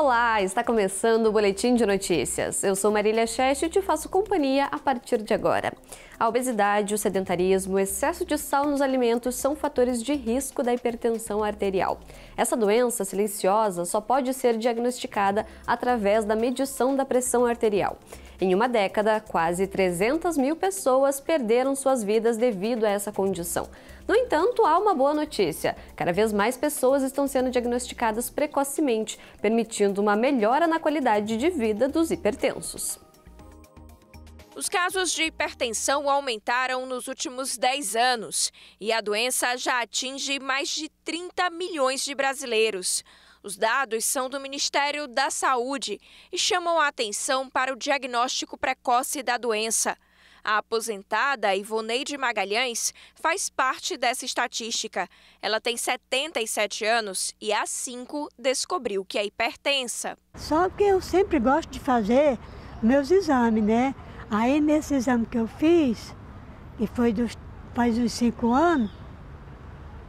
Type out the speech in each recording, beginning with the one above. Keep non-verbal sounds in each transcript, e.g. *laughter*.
Olá, está começando o Boletim de Notícias. Eu sou Marília Cheste e te faço companhia a partir de agora. A obesidade, o sedentarismo, o excesso de sal nos alimentos são fatores de risco da hipertensão arterial. Essa doença silenciosa só pode ser diagnosticada através da medição da pressão arterial. Em uma década, quase 300 mil pessoas perderam suas vidas devido a essa condição. No entanto, há uma boa notícia: cada vez mais pessoas estão sendo diagnosticadas precocemente, permitindo uma melhora na qualidade de vida dos hipertensos. Os casos de hipertensão aumentaram nos últimos 10 anos e a doença já atinge mais de 30 milhões de brasileiros. Os dados são do Ministério da Saúde e chamam a atenção para o diagnóstico precoce da doença. A aposentada Ivoneide Magalhães faz parte dessa estatística. Ela tem 77 anos e há 5 descobriu que é hipertensa. Só que eu sempre gosto de fazer meus exames, né? Aí nesse exame que eu fiz, que foi dos, faz uns cinco anos,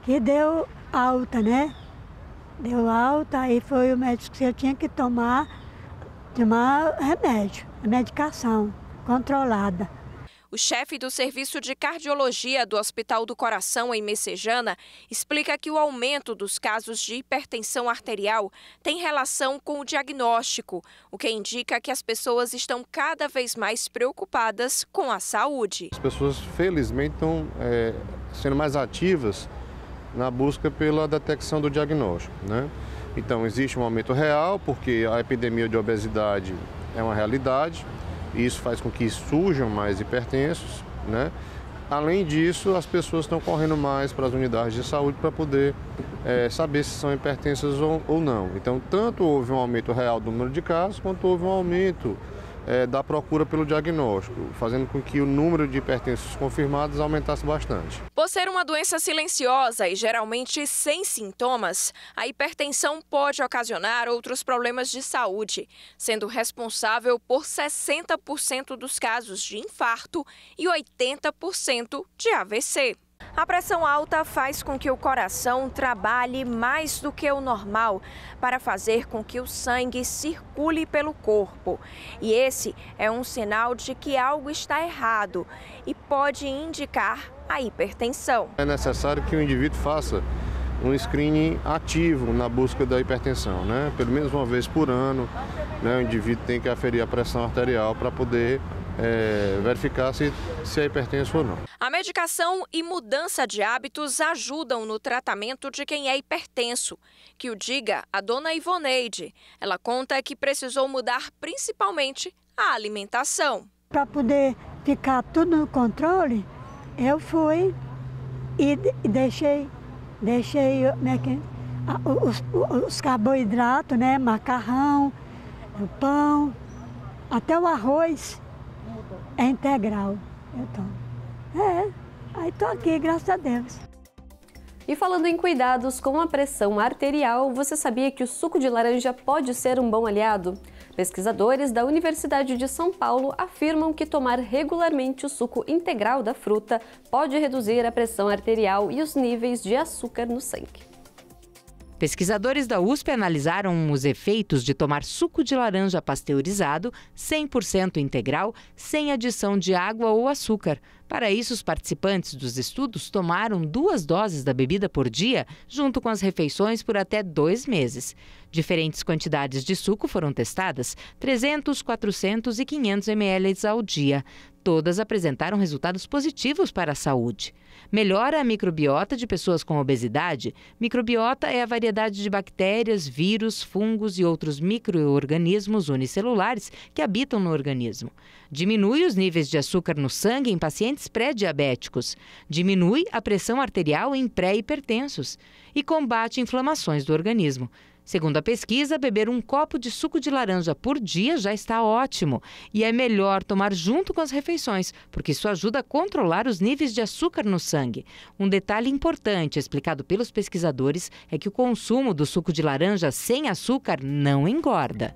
que deu alta, né? Deu alta, aí foi o médico que eu tinha que tomar, tomar remédio, medicação controlada. O chefe do Serviço de Cardiologia do Hospital do Coração, em Messejana, explica que o aumento dos casos de hipertensão arterial tem relação com o diagnóstico, o que indica que as pessoas estão cada vez mais preocupadas com a saúde. As pessoas, felizmente, estão é, sendo mais ativas na busca pela detecção do diagnóstico. Né? Então, existe um aumento real, porque a epidemia de obesidade é uma realidade. Isso faz com que surjam mais hipertensos, né? Além disso, as pessoas estão correndo mais para as unidades de saúde para poder é, saber se são hipertensas ou, ou não. Então, tanto houve um aumento real do número de casos, quanto houve um aumento é, da procura pelo diagnóstico, fazendo com que o número de hipertensos confirmados aumentasse bastante. Por ser uma doença silenciosa e geralmente sem sintomas, a hipertensão pode ocasionar outros problemas de saúde, sendo responsável por 60% dos casos de infarto e 80% de AVC. A pressão alta faz com que o coração trabalhe mais do que o normal para fazer com que o sangue circule pelo corpo. E esse é um sinal de que algo está errado e pode indicar a hipertensão. É necessário que o indivíduo faça um screening ativo na busca da hipertensão, né? Pelo menos uma vez por ano, né? o indivíduo tem que aferir a pressão arterial para poder é, verificar se, se é hipertenso ou não. A medicação e mudança de hábitos ajudam no tratamento de quem é hipertenso. Que o diga a dona Ivoneide. Ela conta que precisou mudar principalmente a alimentação. Para poder ficar tudo no controle, eu fui e deixei, deixei né, os, os carboidratos, né, macarrão, o pão, até o arroz é integral, eu tomo. É, aí tô aqui, graças a Deus. E falando em cuidados com a pressão arterial, você sabia que o suco de laranja pode ser um bom aliado? Pesquisadores da Universidade de São Paulo afirmam que tomar regularmente o suco integral da fruta pode reduzir a pressão arterial e os níveis de açúcar no sangue. Pesquisadores da USP analisaram os efeitos de tomar suco de laranja pasteurizado, 100% integral, sem adição de água ou açúcar. Para isso, os participantes dos estudos tomaram duas doses da bebida por dia, junto com as refeições, por até dois meses. Diferentes quantidades de suco foram testadas, 300, 400 e 500 ml ao dia. Todas apresentaram resultados positivos para a saúde. Melhora a microbiota de pessoas com obesidade. Microbiota é a variedade de bactérias, vírus, fungos e outros microorganismos unicelulares que habitam no organismo. Diminui os níveis de açúcar no sangue em pacientes pré-diabéticos. Diminui a pressão arterial em pré-hipertensos e combate inflamações do organismo. Segundo a pesquisa, beber um copo de suco de laranja por dia já está ótimo e é melhor tomar junto com as refeições, porque isso ajuda a controlar os níveis de açúcar no sangue. Um detalhe importante explicado pelos pesquisadores é que o consumo do suco de laranja sem açúcar não engorda.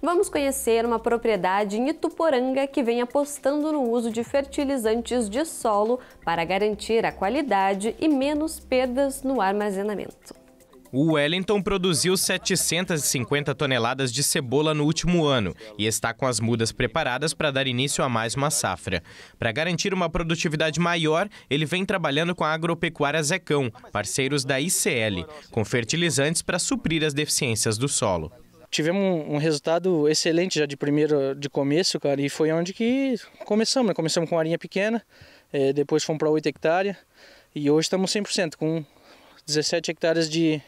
Vamos conhecer uma propriedade em Ituporanga que vem apostando no uso de fertilizantes de solo para garantir a qualidade e menos perdas no armazenamento. O Wellington produziu 750 toneladas de cebola no último ano e está com as mudas preparadas para dar início a mais uma safra. Para garantir uma produtividade maior, ele vem trabalhando com a agropecuária Zecão, parceiros da ICL, com fertilizantes para suprir as deficiências do solo. Tivemos um resultado excelente já de primeiro de começo, cara, e foi onde que começamos. Né? Começamos com arinha pequena, é, depois fomos para 8 hectares e hoje estamos 100% com 17 hectares de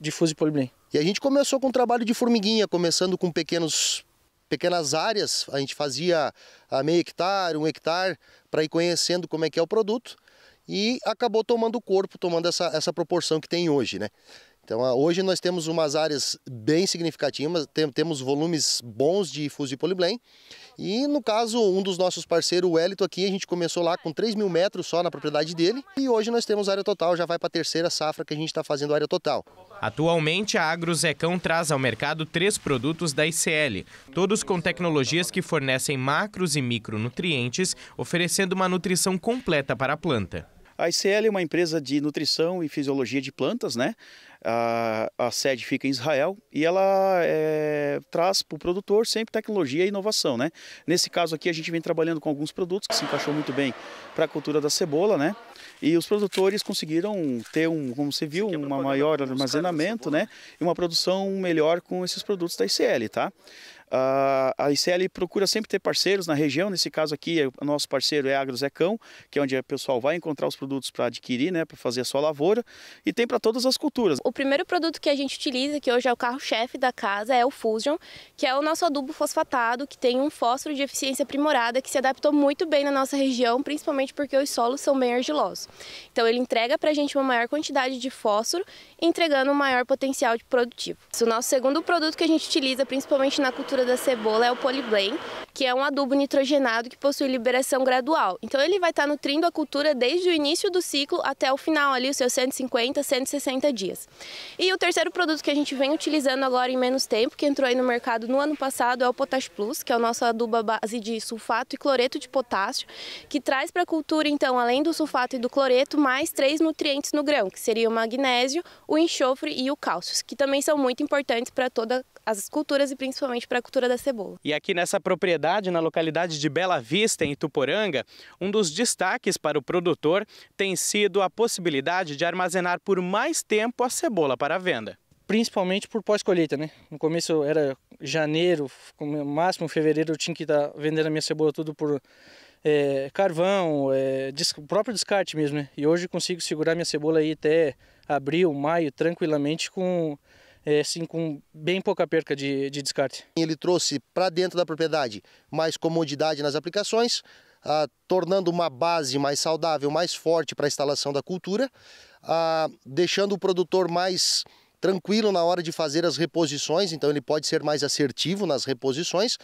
difuso e poliblim. E a gente começou com um trabalho de formiguinha, começando com pequenos pequenas áreas, a gente fazia a ah, meio hectare, um hectare, para ir conhecendo como é que é o produto e acabou tomando corpo, tomando essa, essa proporção que tem hoje, né? Então, ah, hoje nós temos umas áreas bem significativas, temos volumes bons de fuzil poliblém. E no caso, um dos nossos parceiros, o Elito aqui, a gente começou lá com 3 mil metros só na propriedade dele. E hoje nós temos área total, já vai para a terceira safra que a gente está fazendo área total. Atualmente, a Agrozecão traz ao mercado três produtos da ICL, todos com tecnologias que fornecem macros e micronutrientes, oferecendo uma nutrição completa para a planta. A ICL é uma empresa de nutrição e fisiologia de plantas, né? A, a sede fica em Israel e ela é, traz para o produtor sempre tecnologia e inovação, né? Nesse caso aqui a gente vem trabalhando com alguns produtos que se encaixou muito bem para a cultura da cebola, né? E os produtores conseguiram ter um, como você viu, é um maior armazenamento, né? E uma produção melhor com esses produtos da ICL, tá? Ah, a ICL procura sempre ter parceiros na região, nesse caso aqui, é o nosso parceiro é Agro Zecão, que é onde o pessoal vai encontrar os produtos para adquirir, né, para fazer a sua lavoura, e tem para todas as culturas. O primeiro produto que a gente utiliza, que hoje é o carro-chefe da casa, é o Fusion, que é o nosso adubo fosfatado, que tem um fósforo de eficiência aprimorada, que se adaptou muito bem na nossa região, principalmente porque os solos são bem argilosos. Então ele entrega para a gente uma maior quantidade de fósforo, entregando um maior potencial de produtivo. Esse é o nosso segundo produto que a gente utiliza, principalmente na cultura cultura da cebola é o polyblain, que é um adubo nitrogenado que possui liberação gradual. Então ele vai estar nutrindo a cultura desde o início do ciclo até o final ali, os seus 150, 160 dias. E o terceiro produto que a gente vem utilizando agora em menos tempo, que entrou aí no mercado no ano passado, é o Potash Plus, que é o nosso adubo à base de sulfato e cloreto de potássio, que traz para a cultura, então, além do sulfato e do cloreto, mais três nutrientes no grão, que seria o magnésio, o enxofre e o cálcio, que também são muito importantes para toda as culturas e principalmente para a cultura da cebola. E aqui nessa propriedade, na localidade de Bela Vista, em Ituporanga, um dos destaques para o produtor tem sido a possibilidade de armazenar por mais tempo a cebola para venda. Principalmente por pós-colheita, né? No começo era janeiro, máximo fevereiro eu tinha que estar tá vendendo a minha cebola tudo por é, carvão, é, próprio descarte mesmo, né? E hoje consigo segurar minha cebola aí até abril, maio, tranquilamente com é, sim com bem pouca perca de, de descarte. Ele trouxe para dentro da propriedade mais comodidade nas aplicações, ah, tornando uma base mais saudável, mais forte para a instalação da cultura, ah, deixando o produtor mais tranquilo na hora de fazer as reposições, então ele pode ser mais assertivo nas reposições,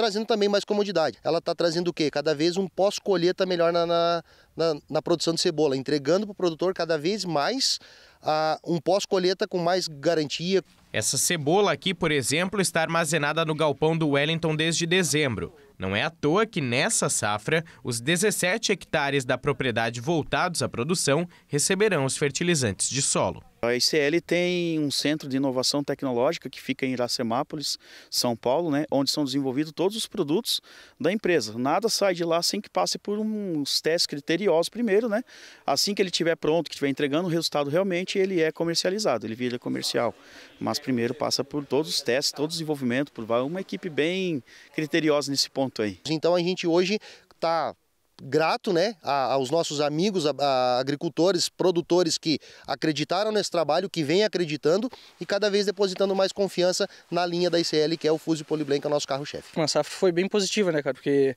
trazendo também mais comodidade. Ela está trazendo o quê? Cada vez um pós-colheita melhor na, na, na, na, produção de cebola, entregando para o produtor cada vez mais uh, um pós-colheita com mais garantia. Essa cebola aqui, por exemplo, está armazenada no galpão do Wellington desde dezembro. Não é à toa que nessa safra, os 17 hectares da propriedade voltados à produção receberão os fertilizantes de solo. A ICL tem um centro de inovação tecnológica que fica em Iracemápolis, São Paulo, né, onde são desenvolvidos todos os produtos da empresa. Nada sai de lá sem que passe por uns testes criteriosos primeiro, né? Assim que ele estiver pronto, que estiver entregando o resultado realmente, ele é comercializado, ele vira comercial. Mas primeiro passa por todos os testes, todo o desenvolvimento, por uma equipe bem criteriosa nesse ponto aí. Então a gente hoje está grato né, aos nossos amigos a, a agricultores, produtores que acreditaram nesse trabalho, que vem acreditando e cada vez depositando mais confiança na linha da ICL, que é o Fuse Poliblank, o nosso carro-chefe. Uma safra foi bem positiva, né, cara? Porque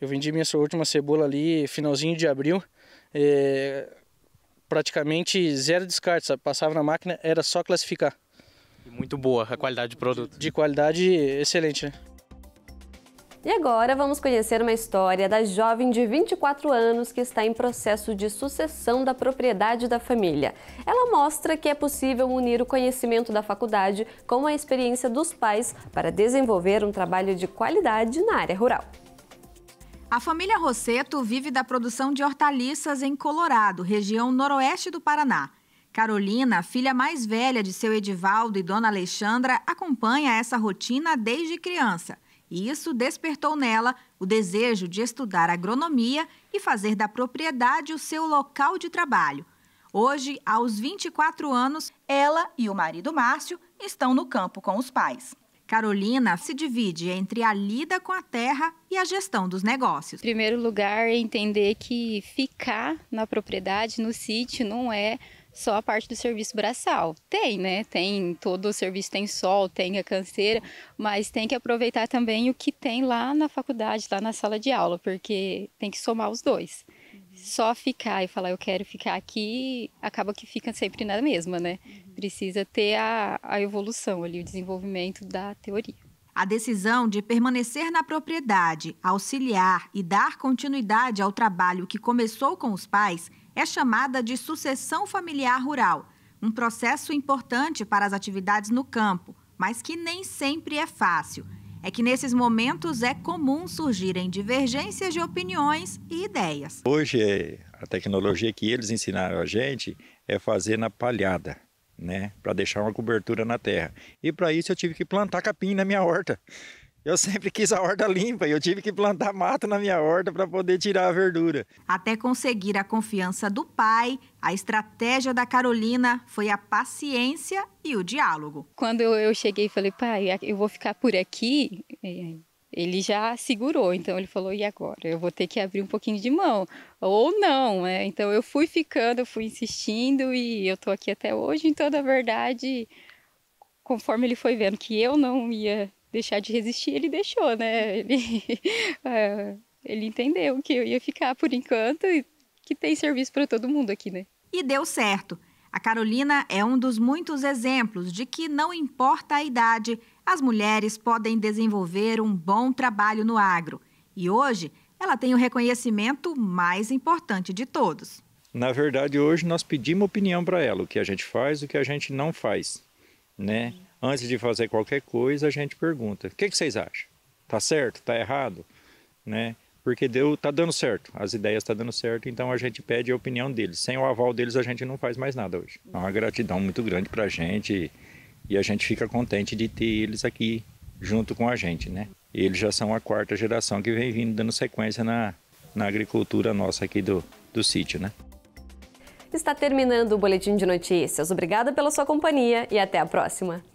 eu vendi minha última cebola ali finalzinho de abril. É, praticamente zero descarte, sabe? Passava na máquina, era só classificar. Muito boa a qualidade do produto. De qualidade excelente, né? E agora vamos conhecer uma história da jovem de 24 anos que está em processo de sucessão da propriedade da família. Ela mostra que é possível unir o conhecimento da faculdade com a experiência dos pais para desenvolver um trabalho de qualidade na área rural. A família Rosseto vive da produção de hortaliças em Colorado, região noroeste do Paraná. Carolina, filha mais velha de seu Edivaldo e dona Alexandra, acompanha essa rotina desde criança e isso despertou nela o desejo de estudar agronomia e fazer da propriedade o seu local de trabalho. Hoje, aos 24 anos, ela e o marido Márcio estão no campo com os pais. Carolina se divide entre a lida com a terra e a gestão dos negócios. Em primeiro lugar, é entender que ficar na propriedade, no sítio, não é só a parte do serviço braçal. Tem, né? Tem, todo o serviço tem sol, tem a canseira, mas tem que aproveitar também o que tem lá na faculdade, lá na sala de aula, porque tem que somar os dois. Uhum. Só ficar e falar eu quero ficar aqui, acaba que fica sempre na mesma, né? Uhum. Precisa ter a, a evolução ali, o desenvolvimento da teoria. A decisão de permanecer na propriedade, auxiliar e dar continuidade ao trabalho que começou com os pais é chamada de sucessão familiar rural, um processo importante para as atividades no campo, mas que nem sempre é fácil. É que nesses momentos é comum surgirem divergências de opiniões e ideias. Hoje, é, a tecnologia que eles ensinaram a gente é fazer na palhada né, para deixar uma cobertura na terra. E para isso eu tive que plantar capim na minha horta. Eu sempre quis a horta limpa e eu tive que plantar mato na minha horta para poder tirar a verdura. Até conseguir a confiança do pai, a estratégia da Carolina foi a paciência e o diálogo. Quando eu cheguei e falei, pai, eu vou ficar por aqui, eh, ele já segurou, então ele falou: e agora? Eu vou ter que abrir um pouquinho de mão, ou não, né? Então eu fui ficando, eu fui insistindo e eu tô aqui até hoje. Então, na verdade, conforme ele foi vendo que eu não ia deixar de resistir, ele deixou, né? Ele, *laughs* ah, ele entendeu que eu ia ficar por enquanto e que tem serviço para todo mundo aqui, né? E deu certo. A Carolina é um dos muitos exemplos de que, não importa a idade, as mulheres podem desenvolver um bom trabalho no agro. E hoje, ela tem o reconhecimento mais importante de todos. Na verdade, hoje nós pedimos opinião para ela, o que a gente faz, o que a gente não faz, né? Antes de fazer qualquer coisa, a gente pergunta: "O que, que vocês acham? Tá certo? Tá errado?", né? porque deu, tá dando certo, as ideias tá dando certo, então a gente pede a opinião deles. Sem o aval deles a gente não faz mais nada hoje. É uma gratidão muito grande para a gente e a gente fica contente de ter eles aqui junto com a gente, né? Eles já são a quarta geração que vem vindo dando sequência na, na agricultura nossa aqui do, do sítio, né? Está terminando o boletim de notícias. Obrigada pela sua companhia e até a próxima.